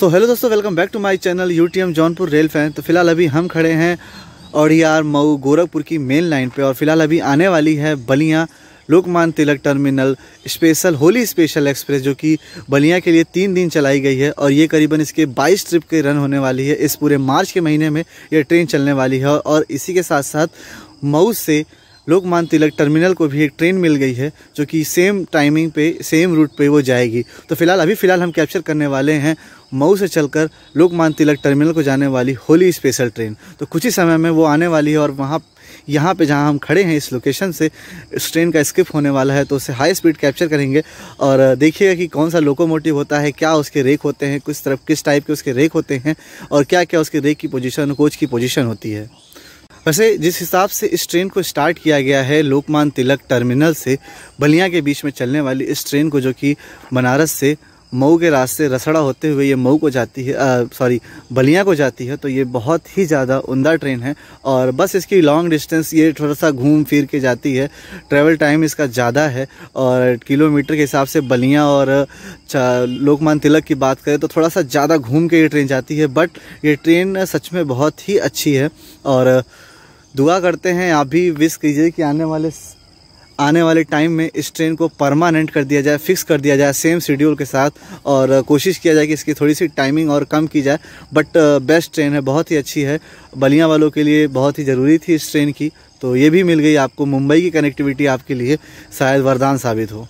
सो hello दोस्तों welcome back to my channel U T Jaunpur rail fan तो फिलहाल अभी हम खड़े हैं और यार मऊ गोरखपुर की मेन लाइन पे और फिलहाल अभी आने वाली है Ballia Lokmanya Tilak terminal special Holi special express जो कि बलिया के लिए तीन दिन चलाई गई है और ये करीबन इसके 22 ट्रिप के रन होने वाली है इस पूरे मार्च के महीने में ये ट्रेन चलने वाली है और इसी के साथ साथ मऊ से लोकमान तिलक टर्मिनल को भी एक ट्रेन मिल गई है जो कि सेम टाइमिंग पे सेम रूट पे वो जाएगी तो फिलहाल अभी फ़िलहाल हम कैप्चर करने वाले हैं मऊ से चलकर लोकमान तिलक टर्मिनल को जाने वाली होली स्पेशल ट्रेन तो कुछ ही समय में वो आने वाली है और वहाँ यहाँ पे जहाँ हम खड़े हैं इस लोकेशन से इस ट्रेन का स्किप होने वाला है तो उसे हाई स्पीड कैप्चर करेंगे और देखिएगा कि कौन सा लोकोमोटिव होता है क्या उसके रेक होते हैं किस तरफ किस टाइप के उसके रेक होते हैं और क्या क्या उसके रेक की पोजीशन कोच की पोजिशन होती है वैसे जिस हिसाब से इस ट्रेन को स्टार्ट किया गया है लोकमान तिलक टर्मिनल से बलिया के बीच में चलने वाली इस ट्रेन को जो कि बनारस से मऊ के रास्ते रसड़ा होते हुए ये मऊ को जाती है सॉरी बलिया को जाती है तो ये बहुत ही ज़्यादा उमदा ट्रेन है और बस इसकी लॉन्ग डिस्टेंस ये थोड़ा सा घूम फिर के जाती है ट्रैवल टाइम इसका ज़्यादा है और किलोमीटर के हिसाब से बलिया और लोकमान तिलक की बात करें तो थोड़ा सा ज़्यादा घूम के ये ट्रेन जाती है बट ये ट्रेन सच में बहुत ही अच्छी है और दुआ करते हैं आप भी विश कीजिए कि आने वाले आने वाले टाइम में इस ट्रेन को परमानेंट कर दिया जाए फिक्स कर दिया जाए सेम शेड्यूल के साथ और कोशिश किया जाए कि इसकी थोड़ी सी टाइमिंग और कम की जाए बट बेस्ट ट्रेन है बहुत ही अच्छी है बलिया वालों के लिए बहुत ही ज़रूरी थी इस ट्रेन की तो ये भी मिल गई आपको मुंबई की कनेक्टिविटी आपके लिए शायद वरदान साबित हो